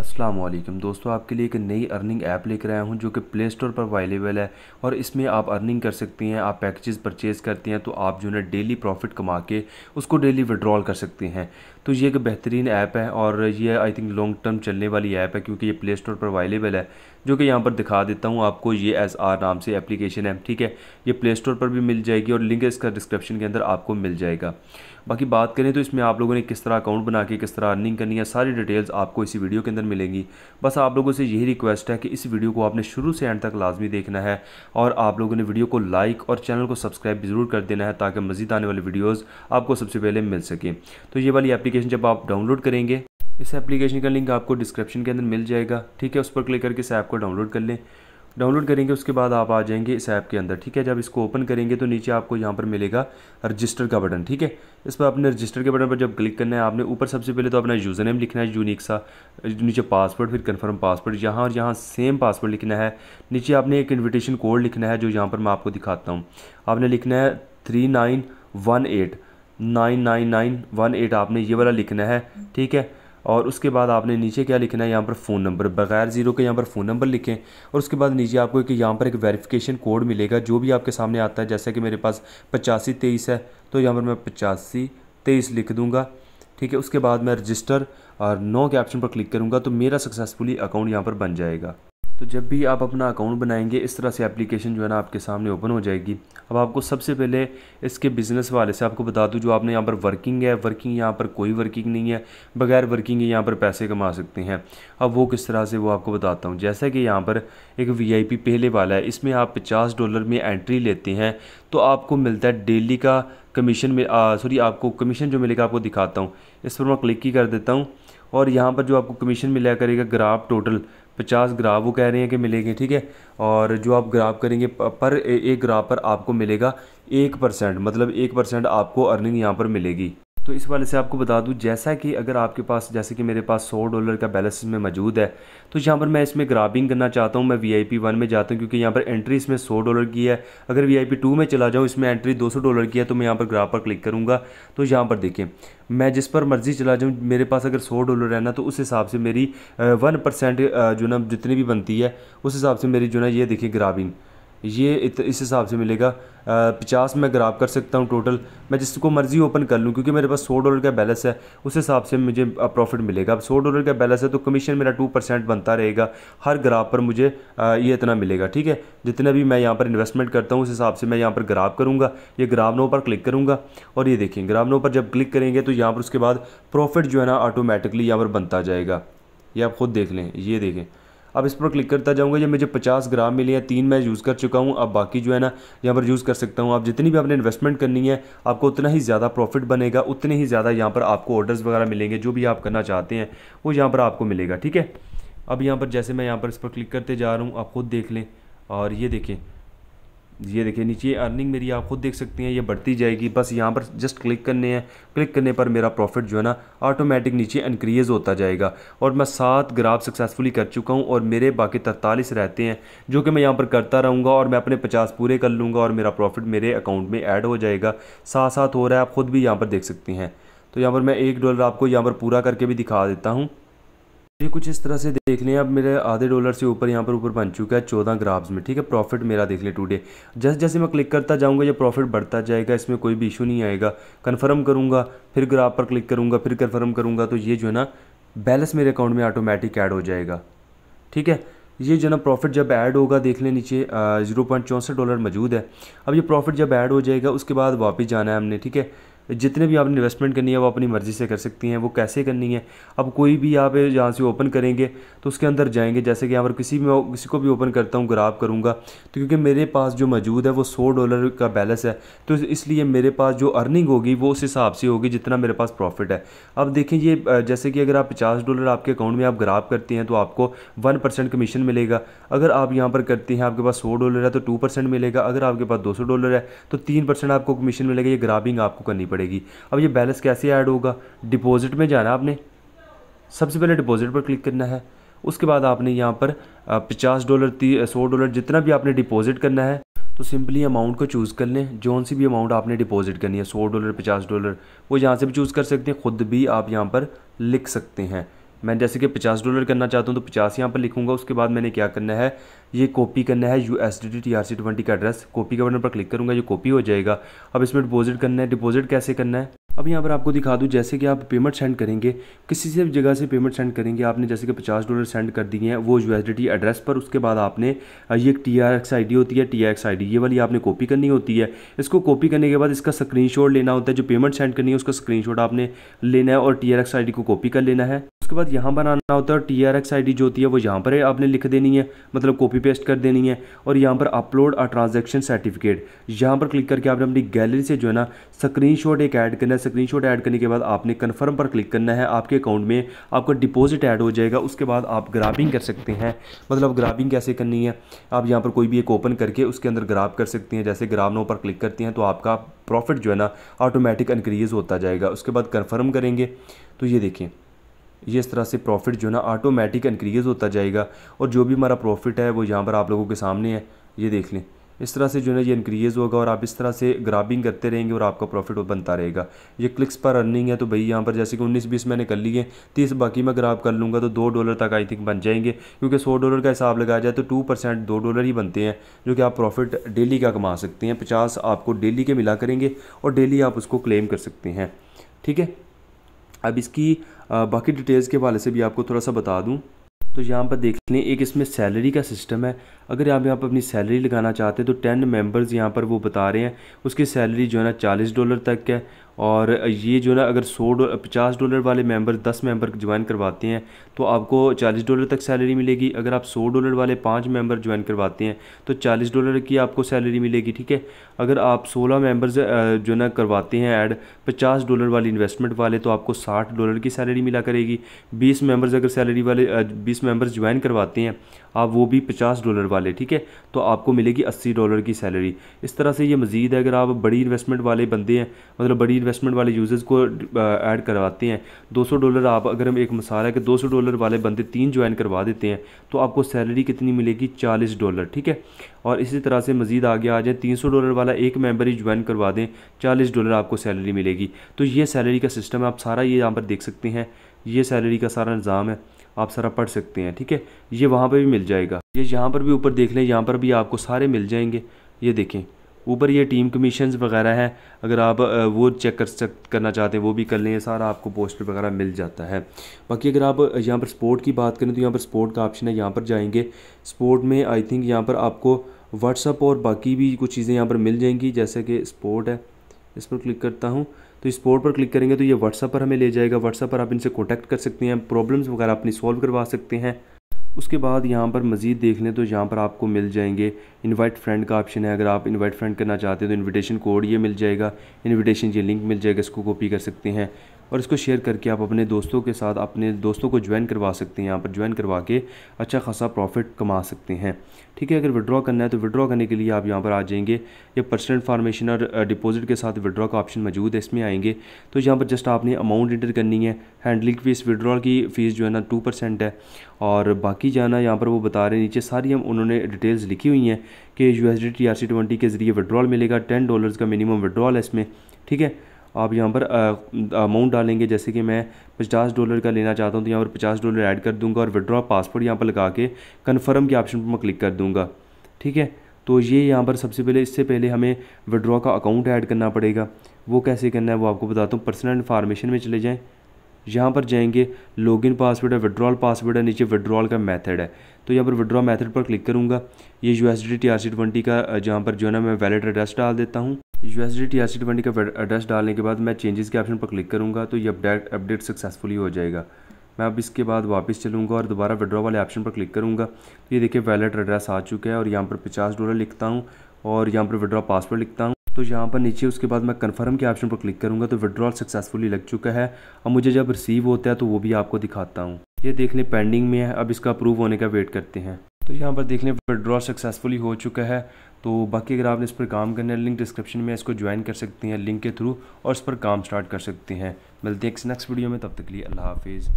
असलम दोस्तों आपके लिए एक नई अर्निंग ऐप लेकर आया हूँ जो कि प्ले स्टोर पर अवेलेबल है और इसमें आप अर्निंग कर सकती हैं आप पैकेजेस परचेज़ करती हैं तो आप जो है डेली प्रॉफिट कमा के उसको डेली विड्रॉल कर सकती हैं तो ये एक बेहतरीन ऐप है और ये आई थिंक लॉन्ग टर्म चलने वाली ऐप है क्योंकि ये प्ले स्टोर पर अवेलेबल है जो कि यहाँ पर दिखा देता हूँ आपको ये एस आर नाम से एप्लीकेशन है ठीक है ये प्ले स्टोर पर भी मिल जाएगी और लिंक इसका डिस्क्रिप्शन के अंदर आपको मिल जाएगा बाकी बात करें तो इसमें आप लोगों ने किस तरह अकाउंट बना के किस तरह अर्निंग करनी है सारी डिटेल्स आपको इसी वीडियो के अंदर मिलेंगी बस आप लोगों से यही रिक्वेस्ट है कि इस वीडियो को आपने शुरू से एंड तक लाजमी देखना है और आप लोगों ने वीडियो को लाइक और चैनल को सब्सक्राइब जरूर कर देना है ताकि मजीद आने वाली वीडियोज़ आपको सबसे पहले मिल सकें तो ये वाली एप्लीकेशन एप्लीकेशन जब आप डाउनलोड करेंगे इस एप्लीकेशन का लिंक आपको डिस्क्रिप्शन के अंदर मिल जाएगा ठीक है उस पर क्लिक करके इस ऐप को डाउनलोड कर लें डाउनलोड करेंगे उसके बाद आप आ जाएंगे इस ऐप के अंदर ठीक है जब इसको ओपन करेंगे तो नीचे आपको यहाँ पर मिलेगा रजिस्टर का बटन ठीक है इस पर आपने रजिस्टर के बटन पर जब क्लिक करना है आपने ऊपर सबसे पहले तो अपना यूज़र नेम लिखना है यूनिक सा नीचे पासवर्ड फिर कंफर्म पासवर्ड यहाँ और यहाँ सेम पासवर्ड लिखना है नीचे आपने एक इन्विटेशन कोड लिखना है जो यहाँ पर मैं आपको दिखाता हूँ आपने लिखना है three nine one eight nine nine nine one eight आपने ये वाला लिखना है ठीक है और उसके बाद आपने नीचे क्या लिखना है यहाँ पर फ़ोन नंबर बगैर ज़ीरो के यहाँ पर फ़ोन नंबर लिखें और उसके बाद नीचे आपको कि यहाँ पर एक वेरिफिकेशन कोड मिलेगा जो भी आपके सामने आता है जैसे कि मेरे पास पचासी तेईस है तो यहाँ पर मैं पचासी तेईस लिख दूँगा ठीक है उसके बाद मैं रजिस्टर और नो के ऑप्शन पर क्लिक करूँगा तो मेरा सक्सेसफुली अकाउंट यहाँ पर बन जाएगा तो जब भी आप अपना अकाउंट बनाएंगे इस तरह से एप्लीकेशन जो है ना आपके सामने ओपन हो जाएगी अब आपको सबसे पहले इसके बिज़नेस वाले से आपको बता दूं जो आपने यहाँ पर वर्किंग है वर्किंग यहाँ पर कोई वर्किंग नहीं है बगैर वर्किंग यहाँ पर पैसे कमा सकते हैं अब वो किस तरह से वो आपको बताता हूँ जैसा कि यहाँ पर एक वी पहले वाला है इसमें आप पचास डॉलर में एंट्री लेते हैं तो आपको मिलता है डेली का कमीशन में सॉरी आपको कमीशन जो मिलेगा आपको दिखाता हूँ इस पर मैं क्लिक ही कर देता हूँ और यहाँ पर जो आपको कमीशन मिला करेगा ग्राफ टोटल पचास ग्राफ वो कह रहे हैं कि मिलेंगे ठीक है और जो आप ग्राफ करेंगे पर एक ग्राफ पर आपको मिलेगा एक परसेंट मतलब एक परसेंट आपको अर्निंग यहाँ पर मिलेगी तो इस वाले से आपको बता दूँ जैसा कि अगर आपके पास जैसे कि मेरे पास सौ डॉलर का बैलेंस में मौजूद है तो यहाँ पर मैं इसमें ग्राबिंग करना चाहता हूँ मैं वी आई पी वन में जाता हूँ क्योंकि यहाँ पर एंट्री इसमें सौ डॉलर की है अगर वी आई पी टू में चला जाऊँ इसमें एंट्री दो सौ डॉलर की है तो मैं यहाँ पर ग्राफ पर क्लिक करूँगा तो यहाँ पर देखें मैं जिस पर मर्ज़ी चला जाऊँ मेरे पास अगर सौ डॉलर है ना तो उस हिसाब से मेरी वन परसेंट जो ना जितनी भी बनती है उस हिसाब से मेरी जो ना ये देखें ग्राबिंग ये इस हिसाब से मिलेगा पचास में ग्राफ कर सकता हूँ टोटल मैं जिसको मर्ज़ी ओपन कर लूँ क्योंकि मेरे पास सौ डॉलर का बैलेंस है उस हिसाब से मुझे प्रॉफिट मिलेगा अब सौ डॉलर का बैलेंस है तो कमीशन मेरा टू परसेंट बनता रहेगा हर ग्राफ पर मुझे ये इतना मिलेगा ठीक है जितना भी मैं यहाँ पर इन्वेस्टमेंट करता हूँ उस हिसाब से मैं यहाँ पर ग्राफ करूँगा ये ग्राफ नो पर क्लिक करूँगा और ये देखें ग्राफ नो पर जब क्लिक करेंगे तो यहाँ पर उसके बाद प्रॉफिट जो है ना ऑटोमेटिकली यहाँ पर बनता जाएगा ये आप खुद देख लें ये देखें अब इस पर क्लिक करता जाऊँगा ये मुझे पचास ग्राम मिले हैं तीन मैं यूज़ कर चुका हूँ अब बाकी जो है ना यहाँ पर यूज़ कर सकता हूँ आप जितनी भी आपने इन्वेस्टमेंट करनी है आपको उतना ही ज़्यादा प्रॉफिट बनेगा उतने ही ज़्यादा यहाँ पर आपको ऑर्डर्स वगैरह मिलेंगे जो भी आप करना चाहते हैं वो यहाँ पर आपको मिलेगा ठीक है अब यहाँ पर जैसे मैं यहाँ पर इस पर क्लिक करते जा रहा हूँ आप खुद देख लें और ये देखें ये देखिए नीचे अर्निंग मेरी आप खुद देख सकते हैं ये बढ़ती जाएगी बस यहाँ पर जस्ट क्लिक करने हैं क्लिक करने पर मेरा प्रॉफिट जो है ना ऑटोमेटिक नीचे इनक्रीज़ होता जाएगा और मैं सात ग्राफ सक्सेसफुली कर चुका हूँ और मेरे बाकी तरतालीस रहते हैं जो कि मैं यहाँ पर करता रहूँगा और मैं अपने पचास पूरे कर लूँगा और मेरा प्रॉफिट मेरे अकाउंट में ऐड हो जाएगा साथ साथ हो रहा है आप ख़ुद भी यहाँ पर देख सकते हैं तो यहाँ पर मैं एक डॉलर आपको यहाँ पर पूरा करके भी दिखा देता हूँ ये कुछ इस तरह से देख लें अब मेरे आधे डॉलर से ऊपर यहाँ पर ऊपर बन चुका है चौदह ग्राफ्स में ठीक है प्रॉफिट मेरा देख लें टुडे जैसे जैसे मैं क्लिक करता जाऊँगा ये प्रॉफिट बढ़ता जाएगा इसमें कोई भी इशू नहीं आएगा कन्फर्म करूँगा फिर ग्राफ पर क्लिक करूँगा फिर कन्फर्म करूँगा तो ये जो है ना बैलेंस मेरे अकाउंट में ऑटोमेटिक ऐड हो जाएगा ठीक है ये जो ना प्रॉफिट जब ऐड होगा देख लें नीचे ज़ीरो पॉइंट चौंसठ डॉलर मौजूद है अब ये प्रॉफिट जब ऐड हो जाएगा उसके बाद वापस जाना है हमने ठीक है जितने भी आपने इन्वेस्टमेंट करनी है वो अपनी मर्ज़ी से कर सकती हैं वो कैसे करनी है अब कोई भी आप यहाँ से ओपन करेंगे तो उसके अंदर जाएंगे जैसे कि यहाँ पर किसी में किसी को भी ओपन करता हूँ ग्राफ करूँगा तो क्योंकि मेरे पास जो मौजूद है वो सौ डॉलर का बैलेंस है तो इसलिए मेरे पास जो अर्निंग होगी वो उस हिसाब से होगी जितना मेरे पास प्रॉफिट है अब देखें ये जैसे कि अगर आप पचास डॉलर आपके अकाउंट में आप ग्राफ करते हैं तो आपको वन परसेंट कमीशन मिलेगा अगर आप यहाँ पर करते हैं आपके पास सौ डॉलर है तो टू परसेंट मिलेगा अगर आपके पास दो सौ डॉलर है तो तीन परसेंट आपको कमीशन मिलेगा ये ग्राफिंग आपको करनी पड़ेगी पड़ेगी अब ये बैलेंस कैसे ऐड होगा डिपॉजिट में जाना आपने सबसे पहले डिपॉजिट पर क्लिक करना है उसके बाद आपने यहाँ पर पचास डॉलर सौ डॉलर जितना भी आपने डिपॉजिट करना है तो सिंपली अमाउंट को चूज़ कर लें जौन सी भी अमाउंट आपने डिपॉजिट करनी है सौ डॉलर पचास डॉलर वो यहाँ से भी चूज़ कर सकते हैं ख़ुद भी आप यहाँ पर लिख सकते हैं मैं जैसे कि पचास डॉलर करना चाहता हूँ तो पचास यहाँ पर लिखूंगा उसके बाद मैंने क्या करना है ये कॉपी करना है U S D T R C twenty का एड्रेस कॉपी के बटन पर क्लिक करूँगा ये कॉपी हो जाएगा अब इसमें डिपॉजिट करना है डिपॉजिट कैसे करना है अब यहाँ पर आपको दिखा दूँ जैसे कि आप पेमेंट सेंड करेंगे किसी से भी जगह से पेमेंट सेंड करेंगे आपने जैसे कि पचास डॉलर सेंड कर दिए हैं वो यू एड्रेस पर उसके बाद आपने ये एक T R X I D होती है T R X I D ये वाली आपने कॉपी करनी होती है इसको कॉपी करने के बाद इसका स्क्रीन लेना होता है जो पेमेंट सेंड करनी है उसका स्क्रीन आपने लेना है और T R X I D को कॉपी कर लेना है उसके बाद यहाँ बनाना होता है T R X I D जो होती है वो यहाँ पर है आपने लिख देनी है मतलब कॉपी पेस्ट कर देनी है और यहाँ पर अपलोड अ ट्रांजेक्शन सर्टिफिकेट यहाँ पर क्लिक करके आपने अपनी गैलरी से जो है ना स्क्रीनशॉट एक ऐड करना है स्क्रीन ऐड करने के बाद आपने कन्फर्म पर क्लिक करना है आपके अकाउंट में आपका डिपोज़िट ऐड हो जाएगा उसके बाद आप ग्राफिंग कर सकते हैं मतलब ग्राफिंग कैसे करनी है आप यहाँ पर कोई भी एक ओपन करके उसके अंदर ग्राफ कर सकते हैं जैसे ग्राफ नो पर क्लिक करते हैं तो आपका प्रॉफिट जो है ना ऑटोमेटिक इंक्रीज़ होता जाएगा उसके बाद कन्फर्म करेंगे तो ये देखें ये इस तरह से प्रॉफिट जो ना ऑटोमेटिक इंक्रीज़ होता जाएगा और जो भी हमारा प्रॉफिट है वो यहाँ पर आप लोगों के सामने है ये देख लें इस तरह से जो है ये इंक्रीज़ होगा और आप इस तरह से ग्राबिंग करते रहेंगे और आपका प्रॉफिट बनता रहेगा ये क्लिक्स पर अर्निंग है तो भाई यहाँ पर जैसे कि उन्नीस बीस मैंने कर ली है तीस बाकी मैं ग्राब कर लूँगा तो दो डॉलर तक आई थिंक बन जाएंगे क्योंकि सौ डॉलर का हिसाब लगाया जाए तो टू परसेंट दो डॉलर ही बनते हैं जो कि आप प्रॉफिट डेली का कमा सकते हैं पचास आपको डेली के मिला करेंगे और डेली आप उसको क्लेम कर सकते हैं ठीक है अब इसकी बाकी डिटेल्स के हवाले से भी आपको थोड़ा सा बता दूँ तो यहाँ पर देख लें एक इसमें सैलरी का सिस्टम है अगर आप यहाँ पर अपनी सैलरी लगाना चाहते हैं तो टेन मेंबर्स यहाँ पर वो बता रहे हैं उसकी सैलरी जो है ना चालीस डॉलर तक है और ये जो ना अगर सौ डो पचास डॉलर वाले मेंबर दस मेंबर ज्वाइन करवाते हैं तो आपको चालीस डॉलर तक सैलरी मिलेगी अगर आप सौ डॉलर वाले पाँच मेंबर ज्वाइन करवाते हैं तो चालीस डॉलर की आपको सैलरी मिलेगी ठीक है अगर आप सोलह मेंबर्स जो ना करवाते हैं ऐड पचास डॉलर वाली इन्वेस्टमेंट वाले तो आपको साठ डॉलर की सैलरी मिला करेगी बीस मेम्बर्स अगर सैलरी वाले बीस मेम्बर्स ज्वाइन करवाते हैं आप वो भी पचास डॉलर वाले ठीक है तो आपको मिलेगी अस्सी डॉलर की सैलरी इस तरह से ये मज़ीद है अगर आप बड़ी इन्वेस्टमेंट वाले बंदे हैं मतलब बड़ी इन्वेस्टमेंट वाले यूज़र्स को ऐड करवाते हैं दो सौ डॉलर आप अगर हम एक मसाला है कि दो सौ डॉलर वाले बंदे तीन ज्वाइन करवा देते हैं तो आपको सैलरी कितनी मिलेगी चालीस डॉलर ठीक है और इसी तरह से मज़ीद आगे आ जाए तीन सौ डॉलर वाला एक मेम्बर ही ज्वाइन करवा दें चालीस डॉलर आपको सैलरी मिलेगी तो ये सैलरी का सिस्टम है आप सारा ये यहाँ पर देख सकते हैं ये सैलरी का सारा निज़ाम है आप सारा पढ़ सकते हैं ठीक है ये वहाँ पर भी मिल जाएगा ये यहाँ पर भी ऊपर देख लें यहाँ पर भी आपको सारे मिल जाएंगे ये देखें ऊपर ये टीम कमीशन वगैरह हैं अगर आप वो चेक कर सक करना चाहते हैं वो भी कर लें सारा आपको पोस्टर वगैरह मिल जाता है बाकी अगर आप यहाँ पर स्पोर्ट की बात करें तो यहाँ पर स्पोर्ट का ऑप्शन है यहाँ पर जाएंगे स्पोर्ट में आई थिंक यहाँ पर आपको व्हाट्सअप और बाकी भी कुछ चीज़ें यहाँ पर मिल जाएंगी जैसे कि स्पोर्ट है इस पर क्लिक करता हूँ तो इस बोर्ड पर क्लिक करेंगे तो ये व्हाट्सअप पर हमें ले जाएगा व्हाट्सअप पर आप इनसे कॉन्टैक्ट कर सकते हैं प्रॉब्लम्स वगैरह अपनी सॉल्व करवा सकते हैं उसके बाद यहाँ पर मज़ीद देख लें तो यहाँ पर आपको मिल जाएंगे इनवाइट फ्रेंड का ऑप्शन है अगर आप इनवाइट फ्रेंड करना चाहते हैं तो इनविटेशन कोड ये मिल जाएगा इनविटेशन ये लिंक मिल जाएगा इसको कॉपी कर सकते हैं और इसको शेयर करके आप अपने दोस्तों के साथ अपने दोस्तों को ज्वाइन करवा सकते हैं यहाँ पर ज्वाइन करवा के अच्छा खासा प्रॉफिट कमा सकते हैं ठीक है अगर विड्रॉ करना है तो विड्रॉ करने के लिए आप यहाँ पर आ जाएंगे या पर्सनल फार्मेशन और डिपॉजिट के साथ विड्रॉ का ऑप्शन मौजूद है इसमें आएंगे तो यहाँ पर जस्ट आपने अमाउंट इंटर करनी है हैंडलिंग फीस विड्रॉल की फ़ीस जो है ना टू परसेंट है और बाकी जाना यहाँ पर वो बता रहे हैं नीचे सारी हम उन्होंने डिटेल्स लिखी हुई हैं कि U S D T R C twenty के ज़रिए विड्रॉल मिलेगा टेन डॉलर्स का मिनिमम विड्रॉल है इसमें ठीक है आप यहाँ पर अमाउंट डालेंगे जैसे कि मैं पचास डॉलर का लेना चाहता हूँ तो यहाँ पर पचास डॉलर ऐड कर दूँगा और विड्रॉ पासवर्ड यहाँ पर लगा के कन्फर्म के ऑप्शन पर मैं क्लिक कर दूँगा ठीक है तो ये यहाँ पर सबसे पहले इससे पहले हमें विड्रॉ का अकाउंट ऐड करना पड़ेगा वो कैसे करना है वो आपको बताता हूँ पर्सनल इन्फॉर्मेशन में चले जाएँ यहाँ पर जाएंगे लॉगिन पासवर्ड है विड्रॉल पासवर्ड है नीचे विड्रॉल का मेथड है तो यहाँ पर विड्रॉ मेथड पर क्लिक करूँगा ये U S D T R C twenty का जहाँ पर जो है ना मैं वैलिड एड्रेस डाल देता हूँ U S D T R C twenty का एड्रेस डालने के बाद मैं चेंजेस के ऑप्शन पर क्लिक करूँगा तो ये अपडेट अपडेट सक्सेसफुली हो जाएगा मैं अब इसके बाद वापस चलूँगा और दोबारा विड्रॉ वाले ऑप्शन पर क्लिक करूँगा तो ये देखिए वैलेट एड्रेस आ चुका है और यहाँ पर पचास डॉलर लिखता हूँ और यहाँ पर विड्रॉ पासवर्ड लिखता हूँ तो यहाँ पर नीचे उसके बाद मैं कन्फर्म के ऑप्शन पर क्लिक करूँगा तो विड्रॉल सक्सेसफुली लग चुका है और मुझे जब रिसीव होता है तो वो भी आपको दिखाता हूँ ये देख लें पेंडिंग में है अब इसका अप्रूव होने का वेट करते हैं तो यहाँ पर देख लें विड्रॉल सक्सेसफुली हो चुका है तो बाकी अगर आपने इस पर काम करना है लिंक डिस्क्रिप्शन में इसको ज्वाइन कर सकती हैं लिंक के थ्रू और इस पर काम स्टार्ट कर सकती हैं मिलते हैं नेक्स्ट वीडियो में तब तक लिए अल्लाह हाफिज़